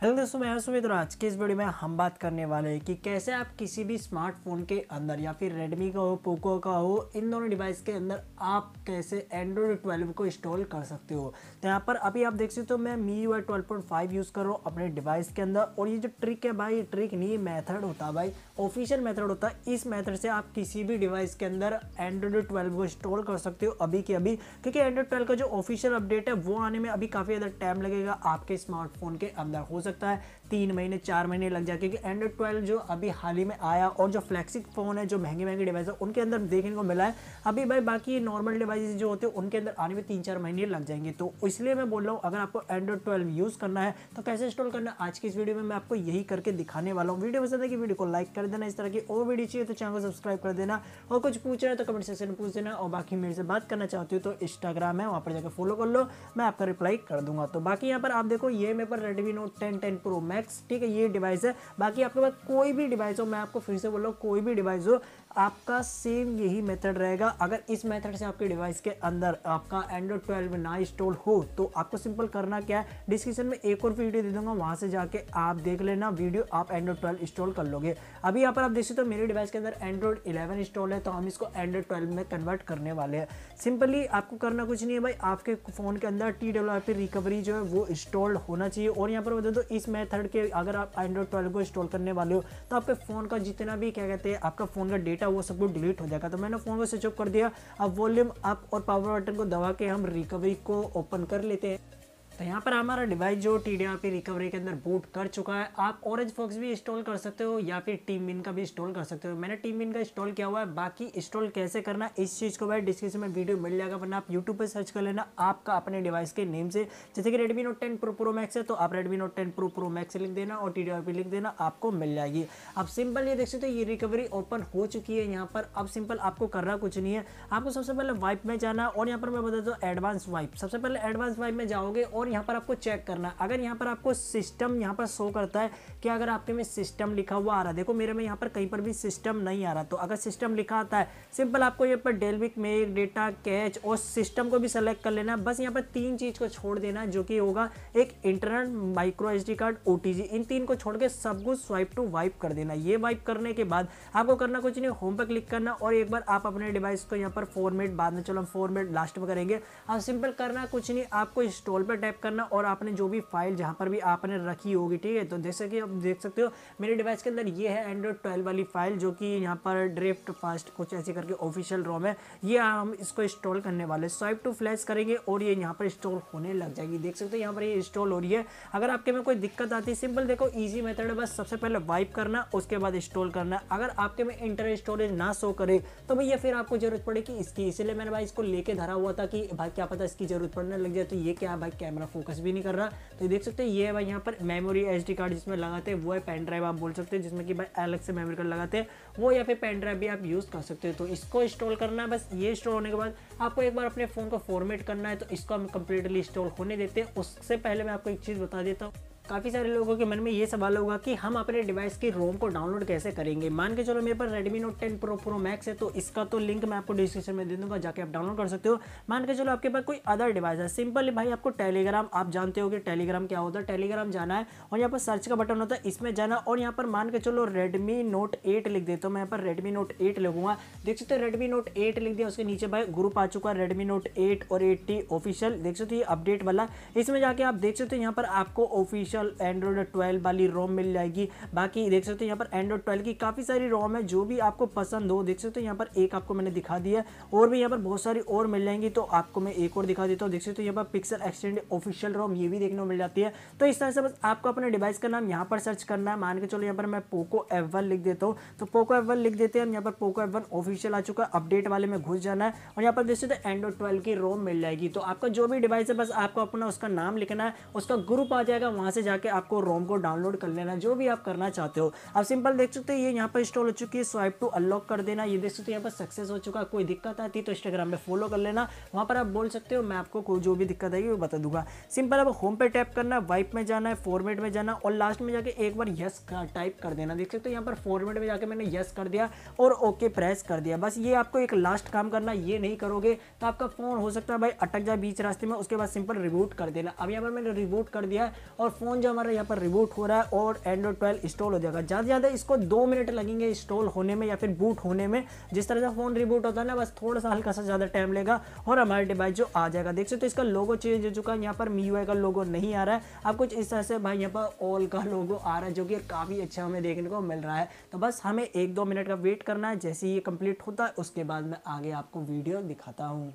hello दोस्तों मैं सुमित और आज के इस वीडियो में हम बात करने वाले हैं कि कैसे आप किसी भी स्मार्टफोन के अंदर या फिर रेडमी का हो पोको का हो इन दोनों डिवाइस के अंदर आप कैसे एंड्रॉयड 12 को इंस्टॉल कर सकते हो तो यहाँ पर अभी आप देख सकते हो मैं MIUI five use कर रहा हूँ अपने डिवाइस के अंदर और ये जो ट्रिक है भाई ट्रिक नहीं ये मैथड होता भाई ऑफिशियल मैथड होता है इस मैथड से आप किसी भी डिवाइस के अंदर एंड्रॉयड ट्वेल्व को इंस्टॉल कर सकते हो अभी के अभी क्योंकि एंड्रॉयड ट्वेल्व का जो ऑफिशियल अपडेट है वो आने में अभी काफ़ी ज़्यादा टाइम लगेगा आपके स्मार्टफोन के अंदर हो सकता है तीन महीने चार महीने लग जाए क्योंकि एंड्रॉइड ट्वेल्व जो अभी हाल ही में आया और जो फ्लैक्सिक फ़ोन है जो महंगे महंगे डिवाइस है उनके अंदर देखने को मिला है अभी भाई बाकी नॉर्मल डिवाइस जो होते हैं उनके अंदर आने में तीन चार महीने लग जाएंगे तो इसलिए मैं बोल रहा हूँ अगर आपको एंड्रॉइड ट्वेल्व यूज़ करना है तो कैसे इंस्टॉल करना है आज की इस वीडियो में मैं आपको यही करके दिखाने वाला हूँ वीडियो पसंद है कि वीडियो को लाइक कर देना इस तरह की और वीडियो चाहिए तो चैनल को सब्सक्राइब कर देना और कुछ पूछना है तो कमेंट सेक्शन में पूछ देना और बाकी मेरे से बात करना चाहते हो तो इंस्टाग्राम है वहाँ पर जाकर फॉलो कर लो मैं आपका रिप्लाई कर दूंगा तो बाकी यहाँ पर आप देखो ये मेरे पर Redmi Note ten ten Pro Max ठीक है ये डिवाइस है बाकी आपके पास कोई भी डिवाइस हो मैं आपको फिर से बोल रहा हूँ कोई भी डिवाइस हो आपका सेम यही मेथड रहेगा अगर इस मेथड से आपके डिवाइस के अंदर आपका एंड्रॉइड ट्वेल्व ना इंस्टॉल हो तो आपको सिंपल करना क्या है डिस्क्रिप्शन में एक और वीडियो दे दूंगा वहाँ से जाके आप देख लेना वीडियो आप एंड्रॉइड ट्वेल्व इंस्टॉल कर लोगे अभी यहाँ पर आप देख सकते हो मेरे डिवाइस के अंदर एंड्रॉइड इलेवन इंस्टॉल है तो हम इसको एंड्रॉइड ट्वेल्व में कन्वर्ट करने वाले हैं सिंपली आपको करना कुछ नहीं है भाई आपके फ़ोन के अंदर टी डब्ल्यू रिकवरी जो है वो इंस्टॉल्ड होना चाहिए और यहाँ पर बता दो इस मेथड के अगर आप एंड्रॉइड ट्वेल्व को इंस्टॉल करने वाले हो तो आपके फ़ोन का जितना भी क्या कहते हैं आपका फ़ोन का डेटा था वो सब कुछ डिलीट हो जाएगा तो मैंने फ़ोन को स्विच ऑफ कर दिया अब वॉल्यूम अप और पावर बटन को दबा के हम रिकवरी को ओपन कर लेते हैं तो यहाँ पर हमारा डिवाइस जो टी डी रिकवरी के अंदर बूट कर चुका है आप ऑरेंज फॉक्स भी इंस्टॉल कर सकते हो या फिर टीम विन का भी इंस्टॉल कर सकते हो मैंने टीम विन का इंस्टॉल किया हुआ है बाकी इंस्टॉल कैसे करना इस चीज़ को भाई डिस्क्रिप्शन में वीडियो मिल जाएगा वरना आप यूट्यूब पर सर्च कर लेना आपका अपने डिवाइस के नेम से जैसे कि Redmi Note ten Pro Pro Max है तो आप Redmi Note ten Pro Pro Max लिख देना और टी डी लिख देना आपको मिल जाएगी अब सिंपल ये देख सकते हो ये रिकवरी ओपन हो चुकी है यहाँ पर अब सिंपल आपको करना कुछ नहीं है आपको सबसे पहले वाइप में जाना और यहाँ पर मैं बता दूँ एडवांस वाइप सबसे पहले एडवांस वाइप में जाओगे और और यहाँ पर आपको चेक करना है अगर यहाँ पर आपको सिस्टम यहाँ पर शो करता है कि अगर आपके में सिस्टम लिखा हुआ आ रहा है देखो मेरे में यहाँ पर कहीं पर भी सिस्टम नहीं आ रहा तो अगर सिस्टम लिखा आता है सिंपल आपको यहाँ पर डेलविक मेक डेटा कैच और सिस्टम को भी सेलेक्ट कर लेना है बस यहाँ पर तीन चीज़ को छोड़ देना है जो कि होगा एक इंटरनल माइक्रो एच कार्ड ओ इन तीन को छोड़ के सब कुछ स्वाइप टू वाइप कर देना ये वाइप करने के बाद आपको करना कुछ नहीं होम पर क्लिक करना और एक बार आप अपने डिवाइस को यहाँ पर फॉर्मेट बाद में चलो हम फॉर्मेट लास्ट में करेंगे आप सिंपल करना कुछ नहीं आपको इंस्टॉल पर टाइप चेक करना और आपने जो भी फाइल जहाँ पर भी आपने रखी होगी ठीक है तो जैसे कि आप देख सकते हो मेरे डिवाइस के अंदर ये है एंड्रॉयड ट्वेल्व वाली फाइल जो कि यहाँ पर ड्रिफ्ट फास्ट कुछ ऐसे करके ऑफिशियल रोम है ये हम इसको इंस्टॉल करने वाले स्वाइप टू फ्लैश करेंगे और ये यहाँ पर इंस्टॉल होने लग जाएगी देख सकते हो यहाँ पर ये इंस्टॉल हो रही है अगर आपके में कोई दिक्कत आती है सिंपल देखो ईजी मेथड है बस सबसे पहले वाइप करना उसके बाद इंस्टॉल करना अगर आपके में इंटर स्टोरेज ना शो करे तो भैया फिर आपको जरूरत पड़ेगी इसकी इसलिए मैंने भाई इसको लेके धरा हुआ था कि भाई क्या पता इसकी जरूरत पड़ने लग जाए तो ये क्या भाई कैमरा अपना फोकस भी नहीं कर रहा तो देख सकते हैं ये है भाई यहाँ पर मेमोरी एच कार्ड जिसमें लगाते हैं वो है पेन ड्राइव आप बोल सकते हैं जिसमें कि भाई अलग से मेमोरी कार्ड लगाते हैं वो या फिर पेन ड्राइव भी आप यूज़ कर सकते हैं तो इसको इंस्टॉल करना है बस ये इंस्टॉल होने के बाद आपको एक बार अपने फ़ोन को फॉर्मेट करना है तो इसको हम कंप्लीटली इंस्टॉल होने देते हैं उससे पहले मैं आपको एक चीज़ बता देता हूँ काफ़ी सारे लोगों के मन में ये सवाल होगा कि हम अपने डिवाइस की रोम को डाउनलोड कैसे करेंगे मान के चलो मेरे पास Redmi Note 10 Pro Pro Max है तो इसका तो लिंक मैं आपको डिस्क्रिप्शन में दे दूंगा जाके आप डाउनलोड कर सकते हो मान के चलो आपके पास कोई अदर डिवाइस है सिंपली भाई आपको टेलीग्राम आप जानते हो कि टेलीग्राम क्या होता है टेलीग्राम जाना है और यहाँ पर सर्च का बटन होता है इसमें जाना और यहाँ पर मान के चलो रेडमी नोट एट लिख देता हूँ मैं यहाँ पर रेडमी नोट एट लिखूंगा देख सकते हो रेडमी नोट एट लिख दिया उसके नीचे भाई ग्रुप आ चुका है रेडमी नोट एट और एट्टी ऑफिशियल देख सकते हो ये अपडेट वाला इसमें जाके आप देख सकते हो यहाँ पर आपको ऑफिशियल ऑफिशियल एंड्रॉयड ट्वेल्व वाली रोम मिल जाएगी बाकी देख सकते हो यहाँ पर एंड्रॉयड ट्वेल्व की काफ़ी सारी रोम है जो भी आपको पसंद हो देख सकते हो यहाँ पर एक आपको मैंने दिखा दिया और भी यहाँ पर बहुत सारी और मिल जाएंगी तो आपको मैं एक और दिखा देता हूँ देख सकते हो यहाँ पर पिक्सल एक्सटेंड ऑफिशियल रोम ये भी देखने को मिल जाती है तो इस तरह से बस आपको अपने डिवाइस का नाम यहाँ पर सर्च करना है मान के चलो यहाँ पर मैं पोको एफ लिख देता हूँ तो पोको एफ लिख देते हैं यहाँ पर पोको एफ ऑफिशियल आ चुका है अपडेट वाले में घुस जाना है और यहाँ पर देख सकते हो एंड्रॉइड ट्वेल्व की रोम मिल जाएगी तो आपका जो भी डिवाइस है बस आपको अपना उसका नाम लिखना है उसका ग्रुप आ जाएगा वहाँ से जाके आपको रोम को डाउनलोड कर लेना जो भी आप करना चाहते हो आप सिंपल देख सकते हो ये यहाँ पर इंस्टॉल हो चुकी है स्वाइप टू अनलॉक कर देना ये देख सकते हो यहाँ पर सक्सेस हो चुका कोई दिक्कत आती तो इंस्टाग्राम पर फॉलो कर लेना वहाँ पर आप बोल सकते हो मैं आपको जो भी दिक्कत आएगी वो बता दूंगा सिंपल अब होम पे टैप करना वाइप में जाना है फॉर्मेट में जाना और लास्ट में जाके एक बार यस टाइप कर देना देख सकते हो यहाँ पर फॉर्मेट में जाके मैंने यस कर दिया और ओके प्रेस कर दिया बस ये आपको एक लास्ट काम करना ये नहीं करोगे तो आपका फ़ोन हो सकता है भाई अटक जाए बीच रास्ते में उसके बाद सिंपल रिबूट कर देना अब यहाँ पर मैंने रिबूट कर दिया और फ़ोन फ़ोन जो हमारा यहाँ पर रिबूट हो रहा है और एंड्रॉयड ट्वेल्व इंस्टॉल हो जाएगा ज़्यादा ज़्यादा इसको दो मिनट लगेंगे इंस्टॉल होने में या फिर बूट होने में जिस तरह से फ़ोन रिबूट होता है ना बस थोड़ा सा हल्का सा ज़्यादा टाइम लेगा और हमारा डिवाइस जो आ जाएगा देख सकते तो इसका लोगो चेंज हो चुका है यहाँ पर मी का लोगो नहीं आ रहा है अब कुछ इस तरह से भाई यहाँ पर ऑल का लोगो आ रहा है जो कि काफ़ी अच्छा हमें देखने को मिल रहा है तो बस हमें एक दो मिनट का वेट करना है जैसे ही ये कम्प्लीट होता है उसके बाद मैं आगे आपको वीडियो दिखाता हूँ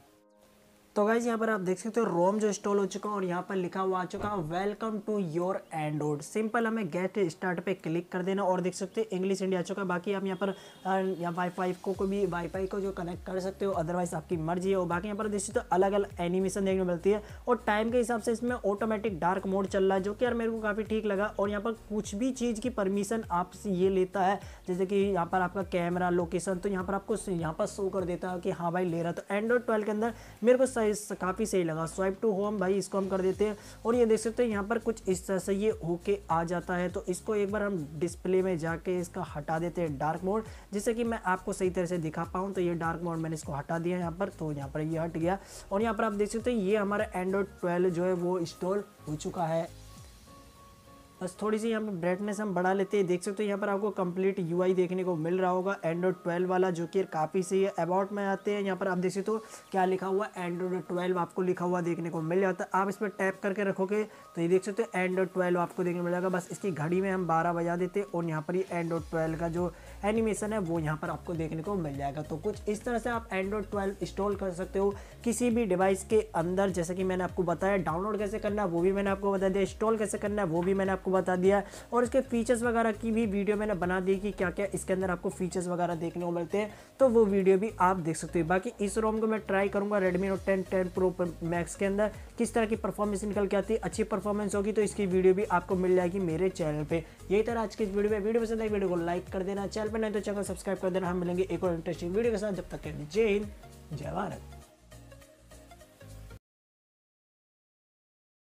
तो गाइज यहाँ पर आप देख सकते हो रोम जो इंस्टॉल हो चुका है और यहाँ पर लिखा हुआ आ चुका है welcome to your Android simple हमें गेट स्टार्ट पे क्लिक कर देना और देख सकते हो इंग्लिश इंडिया आ चुका है बाकी आप यहाँ पर या वाईफाई को को भी वाईफाई को जो कनेक्ट कर सकते हो अदरवाइज आपकी मर्जी है और बाकी यहाँ पर देख सकते हो अलग अलग एनिमेशन देखने को मिलती है और टाइम के हिसाब से इसमें ऑटोमेटिक डार्क मोड चल रहा है जो कि यार मेरे को काफ़ी ठीक लगा और यहाँ पर कुछ भी चीज़ की परमिशन आपसे ये लेता है जैसे कि यहाँ पर आपका कैमरा लोकेशन तो यहाँ पर आपको यहाँ पर शो कर देता है कि हाँ भाई ले रहा तो एंड्रॉइड ट्वेल्व के अंदर मेरे को सा इस काफ़ी सही लगा स्वाइप टू होम भाई इसको हम कर देते हैं और ये देख सकते हैं यहाँ पर कुछ इस तरह से ये होके आ जाता है तो इसको एक बार हम डिस्प्ले में जाके इसका हटा देते हैं डार्क मोड जिससे कि मैं आपको सही तरह से दिखा पाऊँ तो ये डार्क मोड मैंने इसको हटा दिया यहाँ पर तो यहाँ पर ये हट गया और यहाँ पर आप देख सकते हैं ये हमारा एंड्रॉयड ट्वेल्व जो है वो इंस्टॉल हो चुका है बस थोड़ी सी यहाँ पर ब्राइटनेस हम बढ़ा लेते हैं देख सकते हो यहाँ पर आपको कंप्लीट यूआई देखने को मिल रहा होगा एंड्रॉइड ट्वेल्व वाला जो कि काफ़ी सही है अबाउट में आते हैं यहाँ पर आप देख सकते हो क्या लिखा हुआ एंड्रॉइड ट्वेल्व आपको लिखा हुआ देखने को मिल जाता है आप इस पर टैप करके रखोगे तो ये देख सकते हो एंड्रॉइड ट्वेल्व आपको देखने को मिल जाएगा बस इसकी घड़ी में हम बारह बजा देते और यहाँ पर ही एंड्रॉइड ट्वेल्व का जो एनिमेशन है वो यहाँ पर आपको देखने को मिल जाएगा तो कुछ इस तरह से आप एंड्रॉइड ट्वेल्व इंस्टॉल कर सकते हो किसी भी डिवाइस के अंदर जैसे कि मैंने आपको बताया डाउनलोड कैसे करना है वो भी मैंने आपको बता दिया इंस्टॉल कैसे करना वो भी मैंने आपको बता दिया है और इसके फीचर्स वगैरह की भी वीडियो मैंने बना दी कि क्या क्या इसके अंदर आपको फीचर्स वगैरह देखने को मिलते हैं तो वो वीडियो भी आप देख सकते हो बाकी इस रोम को मैं ट्राई करूँगा Redmi Note ten ten Pro Max के अंदर किस तरह की परफॉर्मेंस निकल के आती है अच्छी परफॉर्मेंस होगी तो इसकी वीडियो भी आपको मिल जाएगी मेरे चैनल पर यही तरह आज की इस वीडियो में वीडियो पसंद आई तो वीडियो को लाइक कर देना चैनल पर नहीं तो चैनल सब्सक्राइब कर देना हम मिलेंगे एक और इंटरेस्टिंग वीडियो के साथ जब तक के लिए जय हिंद जय भारत